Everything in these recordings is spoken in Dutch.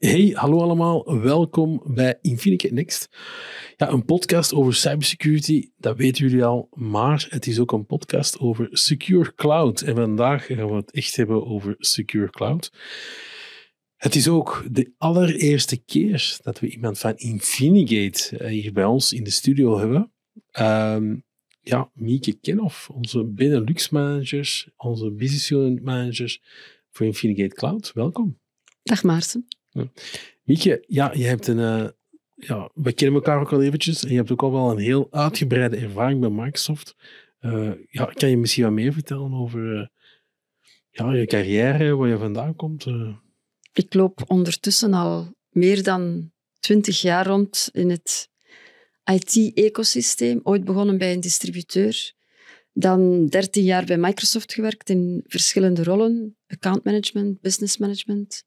Hey, hallo allemaal. Welkom bij Infinigate Next. Ja, een podcast over cybersecurity, dat weten jullie al, maar het is ook een podcast over Secure Cloud. En vandaag gaan we het echt hebben over Secure Cloud. Het is ook de allereerste keer dat we iemand van Infinigate eh, hier bij ons in de studio hebben. Ehm, ja, Mieke Kenhoff, onze Benelux Manager, onze business unit managers voor Infinigate Cloud. Welkom. Dag Maarten. Mietje, ja, je hebt een, eh, ja, we kennen elkaar ook al eventjes en je hebt ook al wel een heel uitgebreide ervaring bij Microsoft. Eh, ja, kan je misschien wat meer vertellen over eh, ja, je carrière, waar je vandaan komt? Ik loop ondertussen al meer dan twintig jaar rond in het IT-ecosysteem. Ooit begonnen bij een distributeur. Dan 13 jaar bij Microsoft gewerkt in verschillende rollen: account management, business management.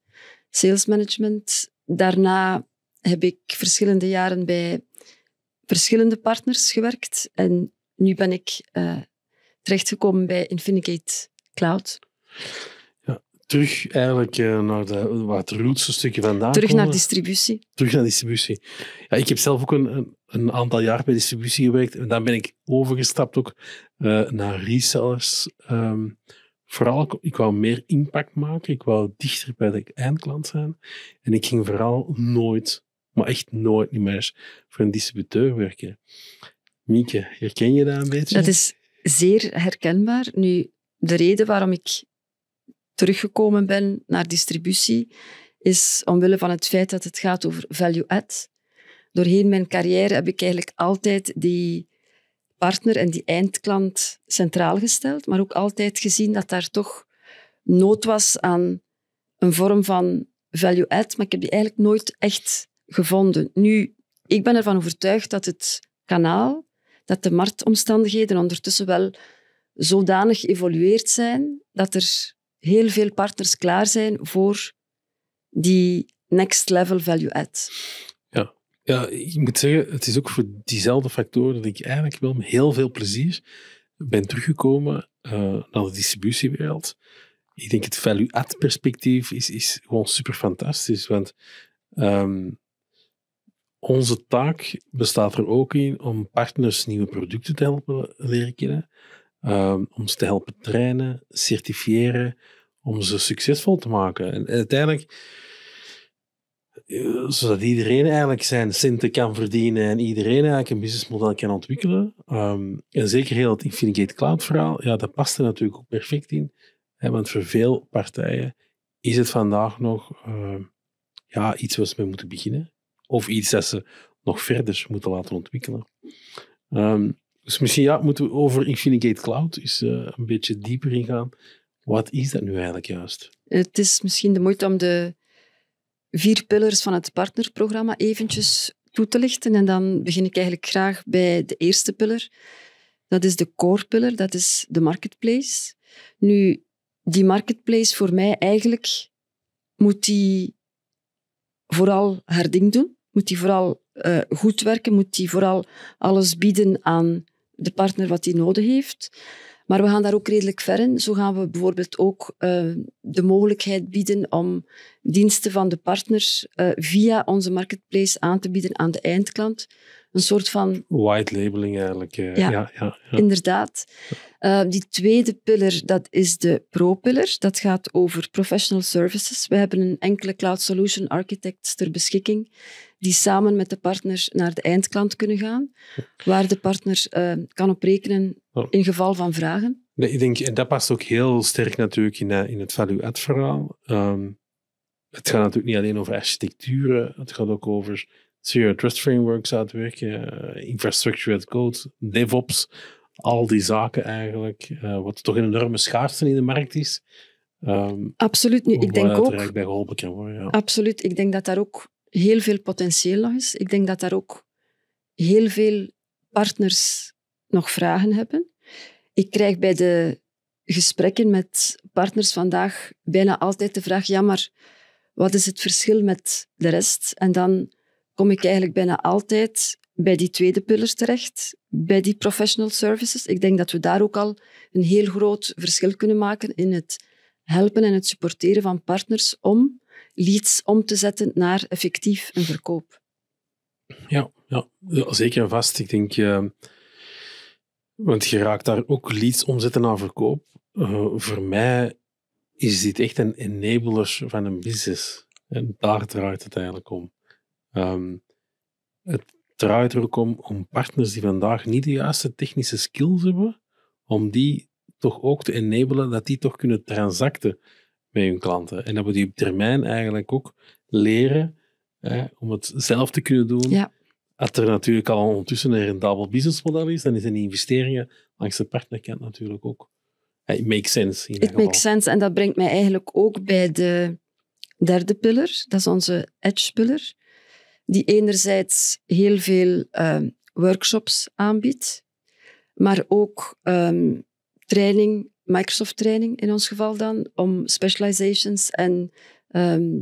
Sales Management. Daarna heb ik verschillende jaren bij verschillende partners gewerkt. En nu ben ik eh, terechtgekomen bij Infinigate Cloud. Ja, terug eigenlijk eh, naar de, waar het rootste stukje vandaan Terug naar distributie. Terug naar distributie. Ja, ik heb zelf ook een, een, aantal jaar bij distributie gewerkt. En dan ben ik overgestapt ook eh, naar resellers. Ehm, vooral, ik wou meer impact maken. Ik wou dichter bij de eindklant zijn. En ik ging vooral nooit, maar echt nooit niet meer voor een distributeur werken. Mieke, herken je dat een beetje? Dat is zeer herkenbaar. Nu, de reden waarom ik teruggekomen ben naar distributie is omwille van het feit dat het gaat over value-add. Doorheen mijn carrière heb ik eigenlijk altijd die partner en die eindklant centraal gesteld, maar ook altijd gezien dat daar toch nood was aan een vorm van value-add, maar ik heb die eigenlijk nooit echt gevonden. Nu, ik ben ervan overtuigd dat het kanaal, dat de marktomstandigheden ondertussen wel zodanig geëvolueerd zijn dat er heel veel partners klaar zijn voor die next level value-add. Ja, ik moet zeggen, het is ook voor diezelfde factoren dat ik eigenlijk wel met heel veel plezier ben teruggekomen eh, naar de distributiewereld. Ik denk het value-add perspectief is, is gewoon super fantastisch, want ehm, onze taak bestaat er ook in om partners nieuwe producten te helpen leren kennen, ehm, om ze te helpen trainen, certifiëren, om ze succesvol te maken. en uiteindelijk eh, zodat iedereen eigenlijk zijn centen kan verdienen en iedereen eigenlijk een businessmodel kan ontwikkelen. Ehm, en zeker heel het Infinigate Cloud verhaal, ja, dat past er natuurlijk ook perfect in. Hè, want voor veel partijen is het vandaag nog ehm, ja, iets waar ze mee moeten beginnen. Of iets dat ze nog verder moeten laten ontwikkelen. Ehm, dus misschien ja, moeten we over Infinigate Cloud eens eh, een beetje dieper ingaan. Wat is dat nu eigenlijk juist? Het is misschien de moeite om de vier pillars van het partnerprogramma eventjes toe te lichten. En dan begin ik eigenlijk graag bij de eerste pillar. Dat is de core pillar, dat is de marketplace. Nu, die marketplace voor mij eigenlijk moet die vooral haar ding doen. Moet die vooral eh, goed werken, moet die vooral alles bieden aan de partner wat die nodig heeft. Maar we gaan daar ook redelijk ver in. Zo gaan we bijvoorbeeld ook eh, de mogelijkheid bieden om diensten van de partners eh, via onze marketplace aan te bieden aan de eindklant. Een soort van... White labeling eigenlijk. Eh, ja, ja, ja, ja. inderdaad. die tweede pillar, dat is de pro-pillar. Dat gaat over professional services. We hebben een enkele cloud solution architect ter beschikking die samen met de partners naar de eindklant kunnen gaan, waar de partner kan op rekenen in geval van vragen. Nee, ik denk, dat past ook heel sterk natuurlijk in, eh, in het value-add-verhaal. Ehm, het gaat natuurlijk niet alleen over architecturen, het gaat ook over Zero Trust Frameworks uitwerken, eh, Infrastructure as Code, DevOps, al die zaken eigenlijk, eh, wat toch een enorme schaarste in de markt is. Ehm, absoluut. Nu, ik denk ook. Bij Absoluut. Ik denk dat daar ook heel veel potentieel lag is. Ik denk dat daar ook heel veel partners nog vragen hebben. Ik krijg bij de gesprekken met partners vandaag bijna altijd de vraag: ja, maar wat is het verschil met de rest? En dan kom ik eigenlijk bijna altijd bij die tweede piller terecht, bij die professional services. Ik denk dat we daar ook al een heel groot verschil kunnen maken in het helpen en het supporteren van partners om leads om te zetten naar effectief een verkoop. Ja, ja zeker en vast. Ik denk. Eh, want je raakt daar ook leads omzetten naar verkoop. Eh, voor mij is dit echt een enabler van een business. En daar draait het eigenlijk om. Ehm, het draait er ook om, om partners die vandaag niet de juiste technische skills hebben, om die toch ook te enabelen dat die toch kunnen transacten met hun klanten. En dat we die op termijn eigenlijk ook leren hè, om het zelf te kunnen doen. Ja dat er natuurlijk al ondertussen een rendabel businessmodel is, dan is een investeringen langs de partnerkant natuurlijk ook. It makes sense. In It makes sense. En dat brengt mij eigenlijk ook bij de derde pillar. Dat is onze edge pillar. Die enerzijds heel veel ehm, workshops aanbiedt, maar ook ehm, training, Microsoft training in ons geval dan, om specializations en ehm,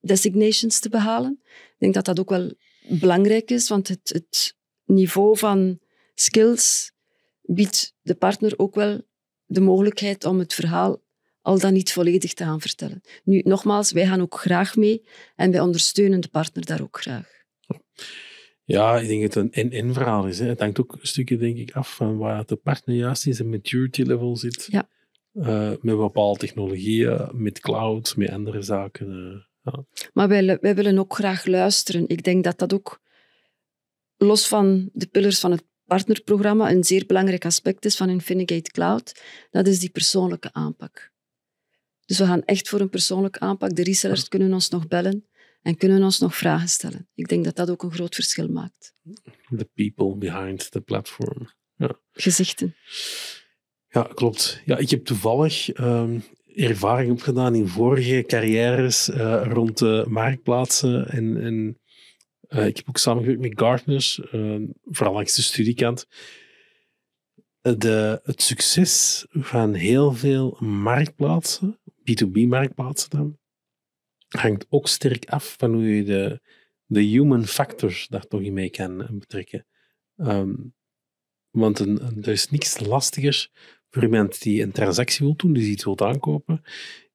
designations te behalen. Ik denk dat dat ook wel belangrijk is, want het, het niveau van skills biedt de partner ook wel de mogelijkheid om het verhaal al dan niet volledig te gaan vertellen. Nu, nogmaals, wij gaan ook graag mee en wij ondersteunen de partner daar ook graag. Ja, ik denk dat het een in in verhaal is. Hè. Het hangt ook een stukje denk ik, af van waar de partner juist in zijn maturity level zit. Ja. Eh, met bepaalde technologieën, met cloud, met andere zaken. Eh. Maar wij, willen ook graag luisteren. Ik denk dat dat ook, los van de pillars van het partnerprogramma, een zeer belangrijk aspect is van Infinigate Cloud. Dat is die persoonlijke aanpak. Dus we gaan echt voor een persoonlijke aanpak. De resellers kunnen ons nog bellen en kunnen ons nog vragen stellen. Ik denk dat dat ook een groot verschil maakt. The people behind the platform. Ja. Gezichten. Ja, klopt. Ja, ik heb toevallig ehm, ervaring opgedaan in vorige carrières eh, rond de marktplaatsen. En, eh, ik heb ook samengewerkt met Gartners, eh, vooral langs de studiekant. De, het succes van heel veel marktplaatsen, B2B-marktplaatsen dan, hangt ook sterk af van hoe je de, de human factors daar toch in mee kan betrekken. Ehm, want er is niks lastiger voor iemand die een transactie wil doen, die iets wil aankopen,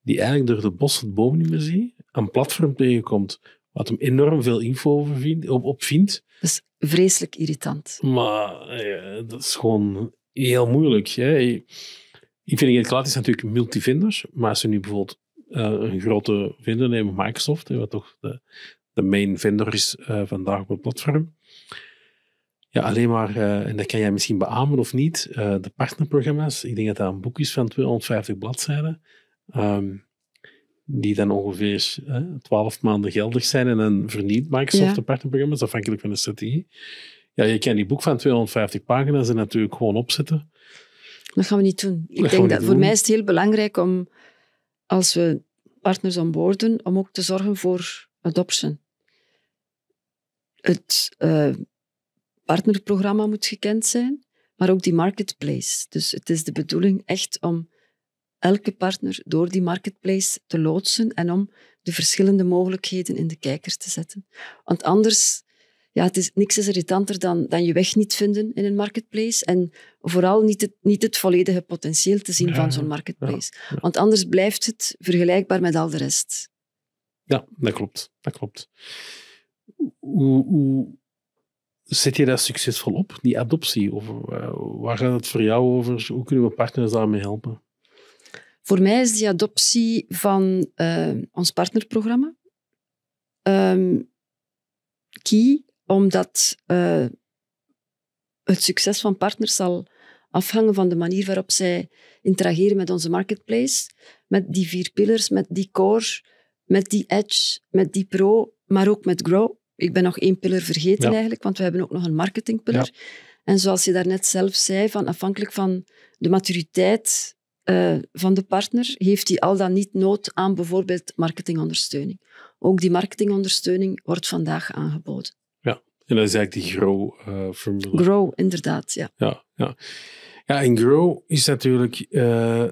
die eigenlijk door de bos het boom niet meer ziet, een platform tegenkomt wat hem enorm veel info over op, vindt. Dat is vreselijk irritant. Maar dat is gewoon heel moeilijk. Hè? Ik vind het klaar is natuurlijk multivendors, maar als ze nu bijvoorbeeld eh, een grote vendor nemen, Microsoft, hè, wat toch de, de main vendor is eh, vandaag op het platform, ja, alleen maar, eh, en dat kan jij misschien beamen of niet, eh, de partnerprogramma's, ik denk dat dat een boek is van 250 bladzijden, ehm, die dan ongeveer uh, eh, 12 maanden geldig zijn en dan verniet Microsoft ja. de partnerprogramma's, afhankelijk van de strategie. Ja, je kan die boek van 250 pagina's er natuurlijk gewoon opzetten. Dat gaan we niet doen. Ik denk dat voor mij is het heel belangrijk om, als we partners onboarden, om ook te zorgen voor adoption. Het partnerprogramma moet gekend zijn, maar ook die marketplace. Dus het is de bedoeling echt om elke partner door die marketplace te loodsen en om de verschillende mogelijkheden in de kijker te zetten. Want anders, ja, het is, niks is irritanter dan, dan je weg niet vinden in een marketplace en vooral niet het, niet het volledige potentieel te zien van zo'n marketplace. Want anders blijft het vergelijkbaar met al de rest. Ja, dat klopt. Dat klopt. hoe, zet je dat succesvol op, die adoptie? Of, eh, waar gaat het voor jou over? Hoe kunnen we partners daarmee helpen? Voor mij is die adoptie van eh, ons partnerprogramma ehm, key, omdat eh, het succes van partners zal afhangen van de manier waarop zij interageren met onze marketplace, met die vier pillars, met die core, met die edge, met die pro, maar ook met grow ik ben nog één pillar vergeten eigenlijk, want we hebben ook nog een marketing Ja. En zoals je daarnet zelf zei, van, afhankelijk van de maturiteit eh, van de partner, heeft die al dan niet nood aan bijvoorbeeld marketingondersteuning. Ook die marketingondersteuning wordt vandaag aangeboden. Ja, en dat is eigenlijk die grow-formule. Eh, grow, inderdaad, ja. Ja, ja. ja en grow is natuurlijk, eh,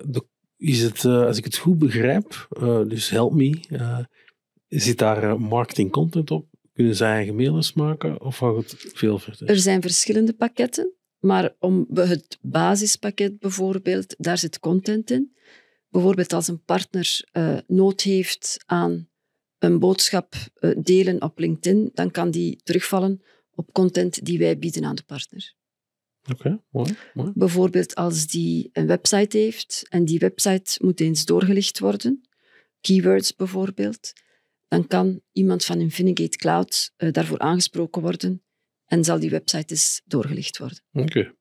is het, als ik het goed begrijp, dus help me, zit daar marketing content op? Kunnen zij eigen mailers maken of gaat het veel verder? Er zijn verschillende pakketten, maar om het basispakket bijvoorbeeld, daar zit content in. Bijvoorbeeld als een partner eh, nood heeft aan een boodschap eh, delen op LinkedIn, dan kan die terugvallen op content die wij bieden aan de partner. Oké, mooi, mooi. Bijvoorbeeld als die een website heeft en die website moet eens doorgelicht worden, keywords bijvoorbeeld, dan kan iemand van Infinigate Cloud eh, daarvoor aangesproken worden en zal die website eens dus doorgelicht worden. Oké.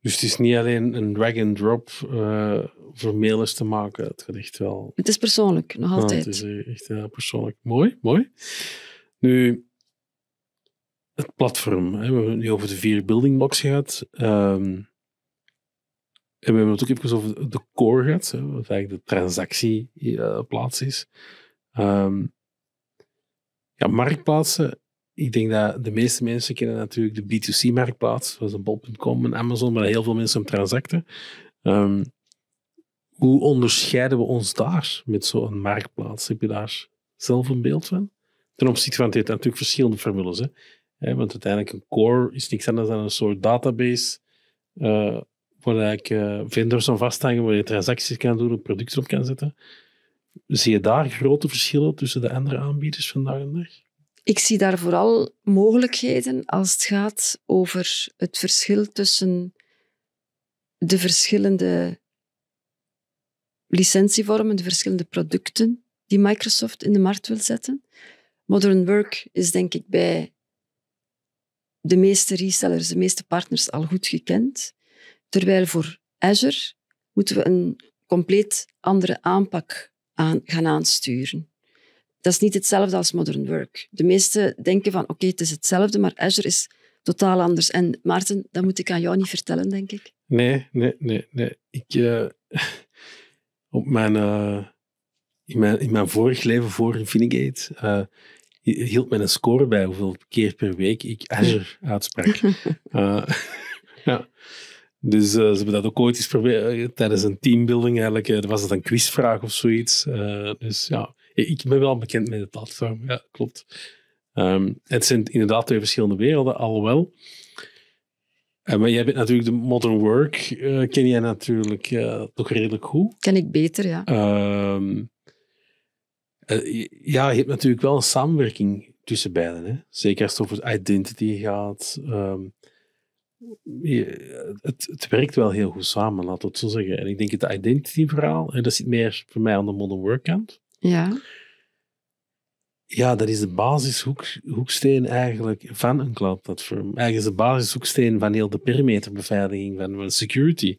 Dus het is niet alleen een drag-and-drop uh, eh, voor mailers te maken. Het gaat echt wel... Het is persoonlijk, nog altijd. Ah, het is eh, echt persoonlijk. Mooi, mooi. Nu, het platform. Hè. We hebben het nu over de vier building blocks gehad. Ehm, en we hebben het ook even over de core gehad, wat eigenlijk de transactie uh, plaats is. Ehm, ja, marktplaatsen. Ik denk dat de meeste mensen kennen natuurlijk de B2C-marktplaats, zoals een bol.com en Amazon, waar heel veel mensen om transacten. Ehm, hoe onderscheiden we ons daar met zo'n marktplaats? Heb je daar zelf een beeld van? Ten opzichte van, het natuurlijk verschillende formules. Hè? want uiteindelijk een core is niks anders dan een soort database uh, waar ik uh, vendors aan vasthangen, waar je transacties kan doen, producten op kan zetten. Zie je daar grote verschillen tussen de andere aanbieders vandaag en dag? Ik zie daar vooral mogelijkheden als het gaat over het verschil tussen de verschillende licentievormen, de verschillende producten die Microsoft in de markt wil zetten. Modern Work is denk ik bij de meeste resellers, de meeste partners al goed gekend. Terwijl voor Azure moeten we een compleet andere aanpak aan, gaan aansturen. Dat is niet hetzelfde als modern work. De meesten denken van oké, het is hetzelfde, maar Azure is totaal anders. En Maarten, dat moet ik aan jou niet vertellen, denk ik. Nee, nee, nee. nee. Ik, eh, op mijn, eh, in, mijn, in mijn vorig leven voor Infinigate uh, hield men een score bij hoeveel keer per week ik Azure uitsprak. ja. Dus eh, ze hebben dat ook ooit eens proberen eh, tijdens een teambuilding eigenlijk. Uh, was het een quizvraag of zoiets. Uh, dus ja, ik ben wel bekend met het platform. Ja, klopt. Um, het zijn inderdaad twee verschillende werelden, al wel maar jij bent natuurlijk de modern work, ken jij natuurlijk toch redelijk goed. Ken ik beter, ja. Ehm, ja, je hebt natuurlijk wel een samenwerking tussen beiden. Hè? Zeker als het over identity gaat. Ehm, het, het werkt wel heel goed samen, laat ik het zo zeggen. En ik denk het identity-verhaal, en dat zit meer voor mij aan de modern work kant. Ja. Ja, dat is de basishoeksteen eigenlijk van een cloud platform. Eigenlijk is de basishoeksteen van heel de perimeterbeveiliging, van security.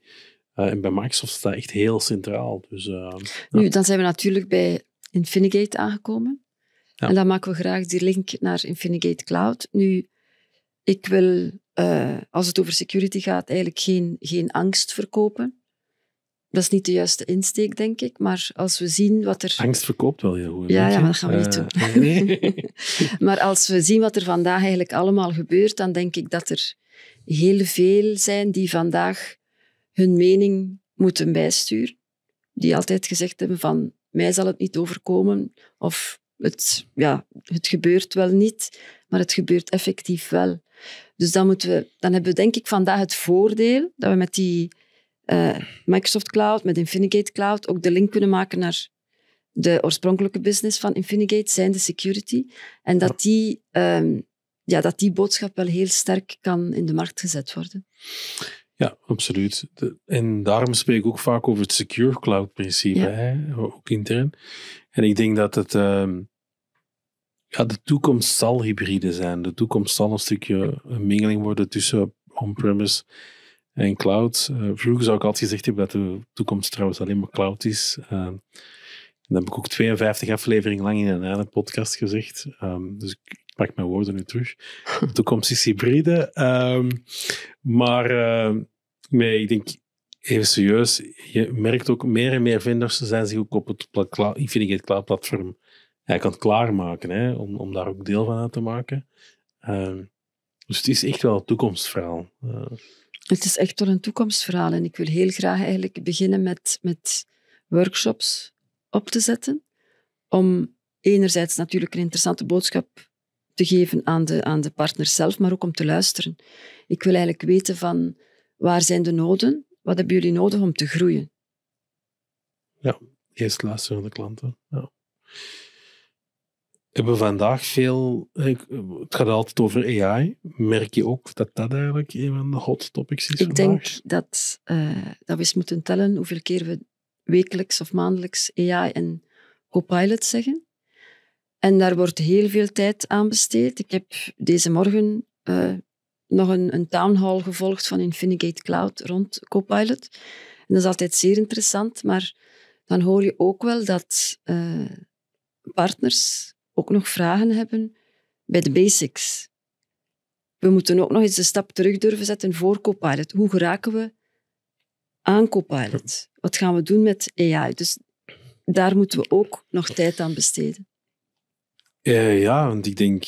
Eh, en bij Microsoft staat echt heel centraal. Dus, eh, nu, dan zijn we natuurlijk bij Infinigate aangekomen. Ja. En dan maken we graag die link naar Infinigate Cloud. Nu, ik wil eh, als het over security gaat, eigenlijk geen, geen angst verkopen. Dat is niet de juiste insteek, denk ik. Maar als we zien wat er... Angst verkoopt wel heel goed. Ja, ja maar dat gaan we niet eh, doen. Nee. maar als we zien wat er vandaag eigenlijk allemaal gebeurt, dan denk ik dat er heel veel zijn die vandaag hun mening moeten bijsturen. Die altijd gezegd hebben van, mij zal het niet overkomen. Of het, ja, het gebeurt wel niet, maar het gebeurt effectief wel. Dus dan, moeten we, dan hebben we denk ik vandaag het voordeel dat we met die eh, Microsoft Cloud, met Infinigate Cloud, ook de link kunnen maken naar de oorspronkelijke business van Infinigate, zijn de security. En dat die, ehm, ja, dat die boodschap wel heel sterk kan in de markt gezet worden. Ja, absoluut. en daarom spreek ik ook vaak over het Secure Cloud-principe, ook intern. En ik denk dat het. Ehm, ja, de toekomst zal hybride zijn. De toekomst zal een stukje een mengeling worden tussen on-premise en cloud. Eh, vroeger zou ik altijd gezegd hebben dat de toekomst trouwens alleen maar cloud is. Uh, ehm, dat heb ik ook 52 afleveringen lang in een hele podcast gezegd. Ehm, dus ik pak mijn woorden nu terug. De toekomst is hybride. maar nee, ik denk even serieus, je merkt ook meer en meer vinders zijn zich ook op het Infinite Cloud platform hij kan het klaarmaken hè, om, om daar ook deel van aan te maken. Ehm, dus het is echt wel een toekomstverhaal. Eh. Het is echt wel een toekomstverhaal en ik wil heel graag eigenlijk beginnen met, met workshops op te zetten om enerzijds natuurlijk een interessante boodschap te geven aan de, aan de partner zelf, maar ook om te luisteren. Ik wil eigenlijk weten van waar zijn de noden, wat hebben jullie nodig om te groeien? Ja, eerst luisteren naar de klanten. Ja. Hebben vandaag veel, het gaat altijd over AI. Merk je ook dat dat eigenlijk een van de hot topics is? Ik denk dat, eh, dat we eens moeten tellen hoeveel keer we wekelijks of maandelijks AI en Copilot zeggen. En daar wordt heel veel tijd aan besteed. Ik heb deze morgen eh, nog een, een town hall gevolgd van Infinigate Cloud rond Copilot. En dat is altijd zeer interessant, maar dan hoor je ook wel dat eh, partners ook nog vragen hebben bij de basics. We moeten ook nog eens een stap terug durven zetten voor Copilot. Hoe geraken we aan Copilot? Wat gaan we doen met AI? Dus daar moeten we ook nog tijd aan besteden. Eh, ja, want ik denk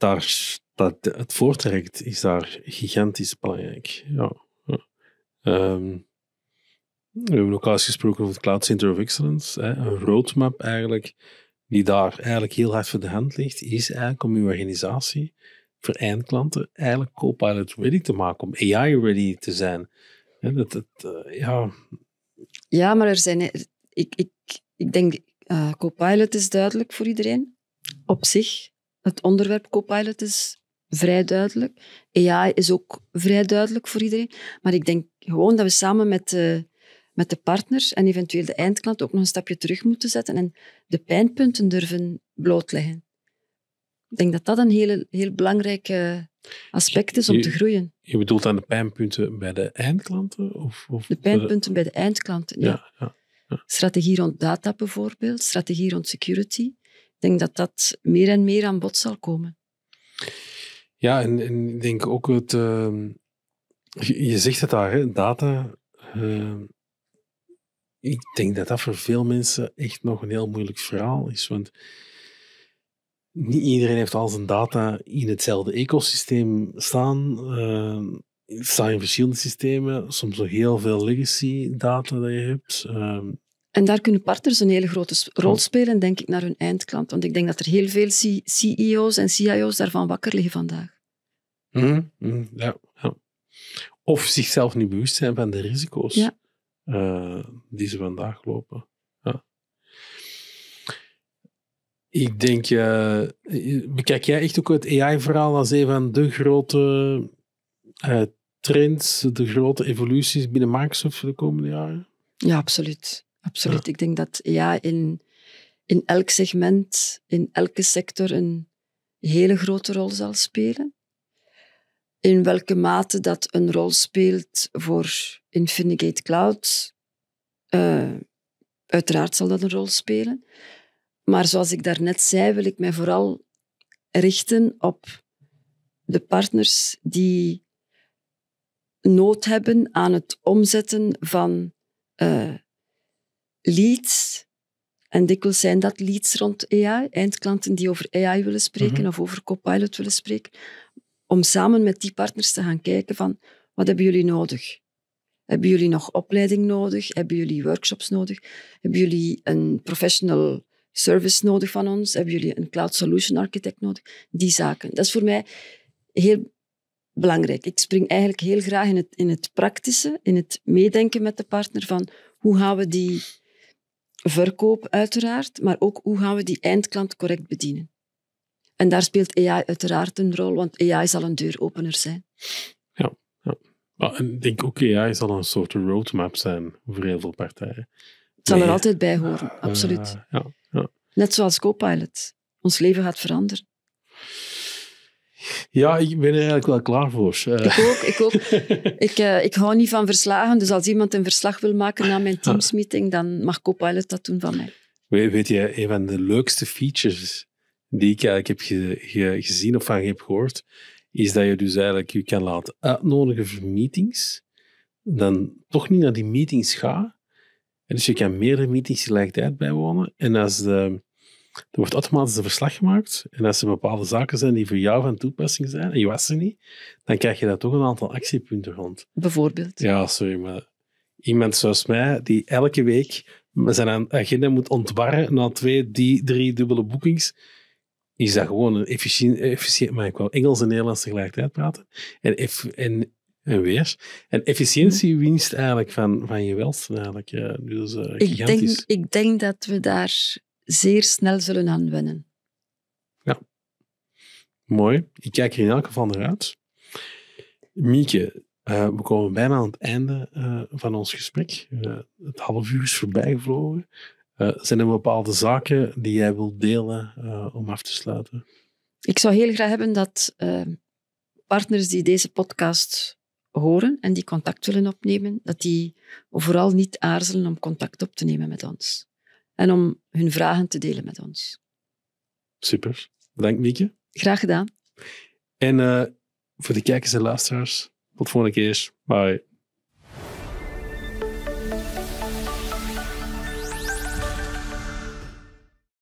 daar, dat, het voortrekt is daar gigantisch belangrijk. Ja. Ehm, we hebben ook al eens gesproken over het Cloud Center of Excellence. Hè. Een roadmap eigenlijk, die daar eigenlijk heel hard voor de hand ligt, is eigenlijk om uw organisatie voor eindklanten eigenlijk Copilot ready te maken, om AI ready te zijn. Ja, dat, dat, eh, ja. ja, maar er zijn... Ik, ik, ik denk, uh, Copilot is duidelijk voor iedereen op zich. Het onderwerp Copilot is vrij duidelijk. AI is ook vrij duidelijk voor iedereen. Maar ik denk gewoon dat we samen met de, met de partner en eventueel de eindklant ook nog een stapje terug moeten zetten en de pijnpunten durven blootleggen. Ik denk dat dat een hele, heel belangrijk eh, aspect is om te groeien. Je bedoelt aan de pijnpunten bij de eindklanten? Of, of de pijnpunten bij de eindklanten, ja, ja. Strategie rond data bijvoorbeeld, strategie rond security. Ik denk dat dat meer en meer aan bod zal komen. Ja, en, ik denk ook het. Ehm, je, zegt het daar, hè, data. Ehm, ik denk dat dat voor veel mensen echt nog een heel moeilijk verhaal is. Want niet iedereen heeft al zijn data in hetzelfde ecosysteem staan. Uh, staan in verschillende systemen. Soms nog heel veel legacy data dat je hebt. En daar kunnen partners een hele grote rol spelen, denk ik, naar hun eindklant. Want ik denk dat er heel veel CEO's en CIO's daarvan wakker liggen vandaag. Mhm, mhm, ja, ja, Of zichzelf niet bewust zijn van de risico's ja. Eh, die ze vandaag lopen. Ik denk, eh, bekijk jij echt ook het AI-verhaal als een van de grote eh, trends, de grote evoluties binnen Microsoft voor de komende jaren? Ja, absoluut. Absoluut. Ik denk dat ja, in, in elk segment, in elke sector een hele grote rol zal spelen. In welke mate dat een rol speelt voor Infinigate Cloud, eh, uiteraard zal dat een rol spelen. Maar zoals ik daarnet zei, wil ik mij vooral richten op de partners die nood hebben aan het omzetten van eh, leads. En dikwijls zijn dat leads rond AI, eindklanten die over AI willen spreken mhm. of over Copilot willen spreken, om samen met die partners te gaan kijken van wat hebben jullie nodig? Hebben jullie nog opleiding nodig? Hebben jullie workshops nodig? Hebben jullie een professional service nodig van ons? Hebben jullie een cloud solution architect nodig? Die zaken. Dat is voor mij heel belangrijk. Ik spring eigenlijk heel graag in het, in het praktische, in het meedenken met de partner van hoe gaan we die verkoop uiteraard, maar ook hoe gaan we die eindklant correct bedienen. En daar speelt AI uiteraard een rol, want AI zal een deuropener zijn. Ja, ja. en ik denk ook AI zal een soort roadmap zijn voor heel veel partijen. Het zal er altijd bij horen, ah, absoluut. ja, ja. Net zoals Copilot. Ons leven gaat veranderen. Ja, ik ben er eigenlijk wel klaar voor. Eh. Ik ook, ik ook. ik, uh, ik hou niet van verslagen, dus als iemand een verslag wil maken na mijn ah. Teams-meeting, dan mag Copilot dat doen van mij. Weet, je, een van de leukste features die ik eigenlijk heb gezien of van heb gehoord, is dat je dus eigenlijk je kan laten uitnodigen voor meetings, dan toch niet naar die meetings gaan. En dus je kan meerdere meetings tegelijkertijd bijwonen. En als de er wordt automatisch een verslag gemaakt. En als er bepaalde zaken zijn die voor jou van toepassing zijn, en je was ze niet, dan krijg je daar toch een aantal actiepunten rond. Bijvoorbeeld? Ja, sorry, maar iemand zoals mij, die elke week zijn agenda moet ontwarren na twee, die, drie dubbele boekings, is dat gewoon een efficiënt, efficiënt maar ik wil Engels en Nederlands tegelijkertijd praten, en, eff, en, en weer. En efficiëntiewinst eigenlijk van, van je welstand eigenlijk. Dus, ik, denk, ik denk dat we daar zeer snel zullen aanwinnen. Ja, mooi. Ik kijk er in elk geval naar uit. Mieke, eh, we komen bijna aan het einde eh, van ons gesprek. Eh, het half uur is voorbijgevlogen. zijn er bepaalde zaken die jij wilt delen om af te sluiten? Ik zou heel graag hebben dat partners die deze podcast horen en die contact willen opnemen, dat die vooral niet aarzelen om contact op te nemen met ons en om hun vragen te delen met ons. Super. Bedankt, Mieke. Graag gedaan. En eh, voor de kijkers en luisteraars, tot volgende keer. Bye.